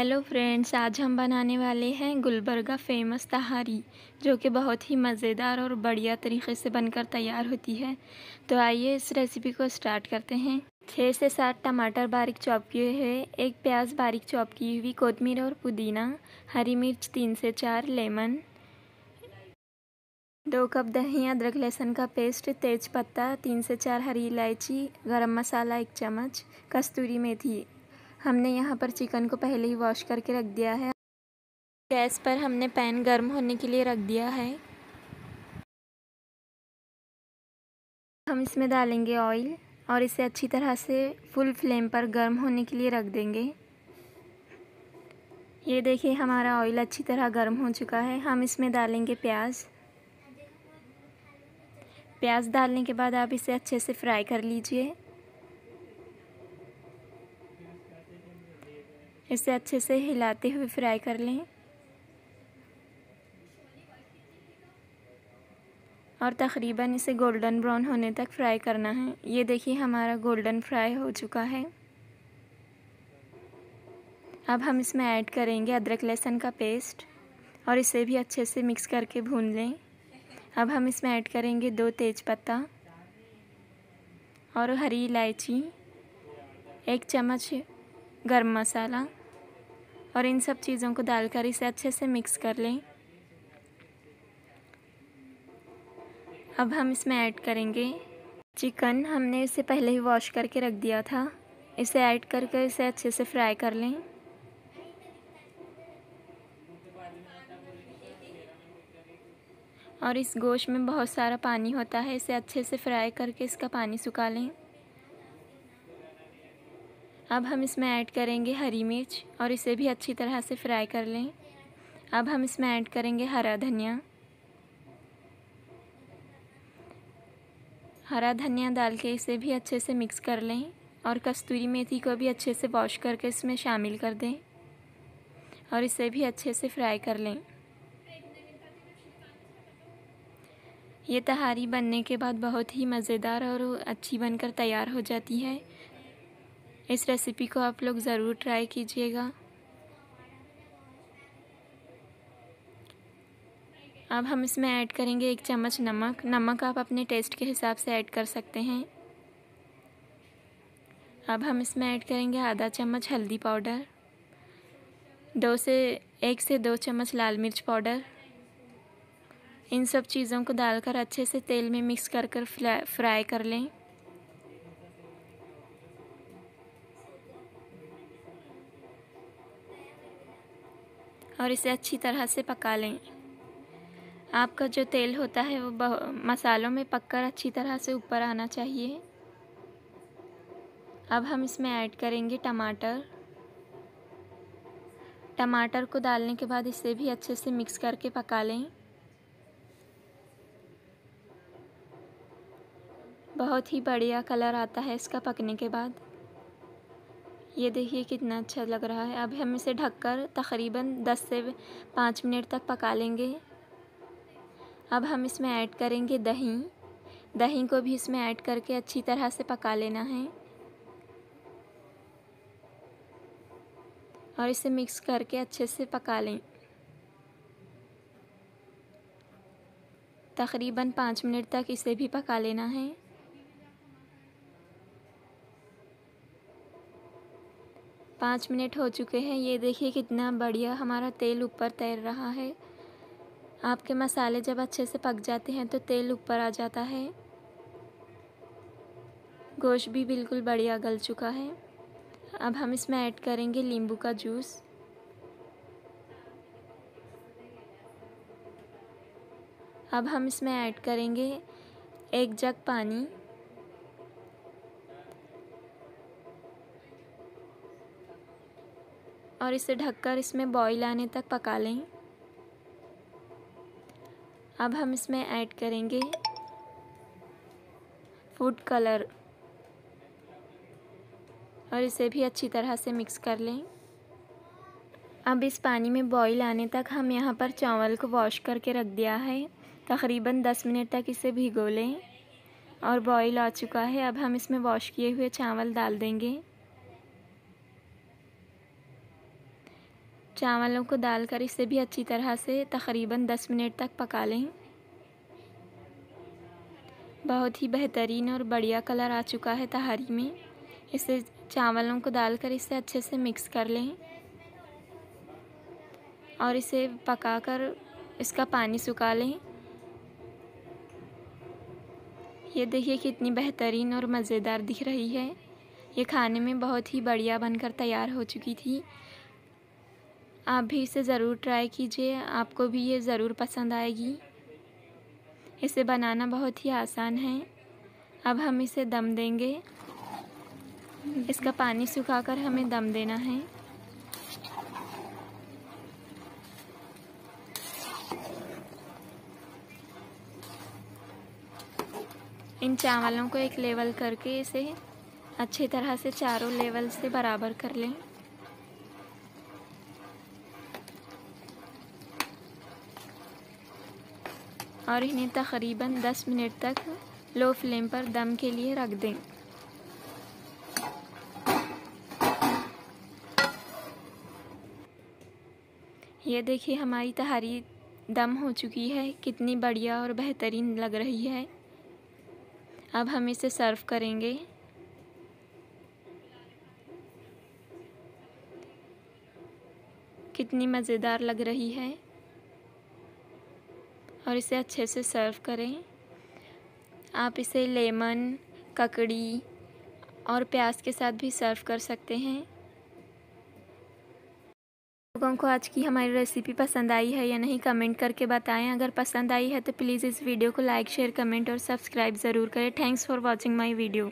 hello friends आज हम बनाने वाले हैं गुलबर्गा फेमस तहारी जो कि बहुत ही मज़ेदार और बढ़िया तरीके से बनकर तैयार होती है तो आइए इस रेसिपी को स्टार्ट करते हैं छः से सात टमाटर बारीक चॉप किए हुए एक प्याज बारीक चॉप की हुई कोतमीर और पुदीना हरी मिर्च तीन से चार लेमन दो कप दही अदरक लहसुन का पेस्ट तेज पत्ता तीन से चार हरी इलायची गरम मसाला एक चम्मच कस्तूरी मेथी हमने यहाँ पर चिकन को पहले ही वॉश करके रख दिया है गैस पर हमने पैन गर्म होने के लिए रख दिया है हम इसमें डालेंगे ऑयल और इसे अच्छी तरह से फुल फ्लेम पर गर्म होने के लिए रख देंगे ये देखिए हमारा ऑयल अच्छी तरह गर्म हो चुका है हम इसमें डालेंगे प्याज प्याज डालने के बाद आप इसे अच्छे से फ्राई कर लीजिए इसे अच्छे से हिलाते हुए फ्राई कर लें और तकरीबन इसे गोल्डन ब्राउन होने तक फ्राई करना है ये देखिए हमारा गोल्डन फ्राई हो चुका है अब हम इसमें ऐड करेंगे अदरक लहसुन का पेस्ट और इसे भी अच्छे से मिक्स करके भून लें अब हम इसमें ऐड करेंगे दो तेज़पत्ता और हरी इलायची एक चम्मच गर्म मसाला और इन सब चीज़ों को डालकर इसे अच्छे से मिक्स कर लें अब हम इसमें ऐड करेंगे चिकन हमने इसे पहले ही वॉश करके रख दिया था इसे ऐड करके इसे अच्छे से फ्राई कर लें और इस गोश्त में बहुत सारा पानी होता है इसे अच्छे से फ्राई करके इसका पानी सुखा लें अब हम इसमें ऐड करेंगे हरी मिर्च और इसे भी अच्छी तरह से फ्राई कर लें अब हम इसमें ऐड करेंगे हरा धनिया हरा धनिया डाल के इसे भी अच्छे से मिक्स कर लें और कस्तूरी मेथी को भी अच्छे से वॉश करके इसमें शामिल कर दें और इसे भी अच्छे से फ्राई कर लें ये तहारी बनने के बाद बहुत ही मज़ेदार और अच्छी बनकर तैयार हो जाती है इस रेसिपी को आप लोग ज़रूर ट्राई कीजिएगा अब हम इसमें ऐड करेंगे एक चम्मच नमक नमक आप अपने टेस्ट के हिसाब से ऐड कर सकते हैं अब हम इसमें ऐड करेंगे आधा चम्मच हल्दी पाउडर दो से एक से दो चम्मच लाल मिर्च पाउडर इन सब चीज़ों को डालकर अच्छे से तेल में मिक्स कर कर फ्राई कर लें और इसे अच्छी तरह से पका लें आपका जो तेल होता है वो मसालों में पककर अच्छी तरह से ऊपर आना चाहिए अब हम इसमें ऐड करेंगे टमाटर टमाटर को डालने के बाद इसे भी अच्छे से मिक्स करके पका लें बहुत ही बढ़िया कलर आता है इसका पकने के बाद ये देखिए कितना अच्छा लग रहा है अब हम इसे ढककर तकरीबन 10 से 5 मिनट तक पका लेंगे अब हम इसमें ऐड करेंगे दही दही को भी इसमें ऐड करके अच्छी तरह से पका लेना है और इसे मिक्स करके अच्छे से पका लें तकरीबन पाँच मिनट तक इसे भी पका लेना है पाँच मिनट हो चुके हैं ये देखिए कितना बढ़िया हमारा तेल ऊपर तैर रहा है आपके मसाले जब अच्छे से पक जाते हैं तो तेल ऊपर आ जाता है गोश्त भी बिल्कुल बढ़िया गल चुका है अब हम इसमें ऐड करेंगे नींबू का जूस अब हम इसमें ऐड करेंगे एक जग पानी और इसे ढककर इसमें बॉईल आने तक पका लें अब हम इसमें ऐड करेंगे फूड कलर और इसे भी अच्छी तरह से मिक्स कर लें अब इस पानी में बॉईल आने तक हम यहाँ पर चावल को वॉश करके रख दिया है तकरीबन दस मिनट तक इसे भिगो लें और बॉईल आ चुका है अब हम इसमें वॉश किए हुए चावल डाल देंगे चावलों को डालकर इसे भी अच्छी तरह से तकरीबन 10 मिनट तक पका लें बहुत ही बेहतरीन और बढ़िया कलर आ चुका है तहारी में इसे चावलों को डालकर इसे अच्छे से मिक्स कर लें और इसे पकाकर इसका पानी सुखा लें ये देखिए कितनी बेहतरीन और मज़ेदार दिख रही है ये खाने में बहुत ही बढ़िया बनकर तैयार हो चुकी थी आप भी इसे ज़रूर ट्राई कीजिए आपको भी ये ज़रूर पसंद आएगी इसे बनाना बहुत ही आसान है अब हम इसे दम देंगे इसका पानी सुखाकर हमें दम देना है इन चावलों को एक लेवल करके इसे अच्छी तरह से चारों लेवल से बराबर कर लें और इन्हें तकरीबन 10 मिनट तक लो फ्लेम पर दम के लिए रख दें ये देखिए हमारी तहारी दम हो चुकी है कितनी बढ़िया और बेहतरीन लग रही है अब हम इसे सर्व करेंगे कितनी मज़ेदार लग रही है और इसे अच्छे से सर्व करें आप इसे लेमन ककड़ी और प्याज के साथ भी सर्व कर सकते हैं लोगों को आज की हमारी रेसिपी पसंद आई है या नहीं कमेंट करके बताएं अगर पसंद आई है तो प्लीज़ इस वीडियो को लाइक शेयर कमेंट और सब्सक्राइब ज़रूर करें thanks for watching my video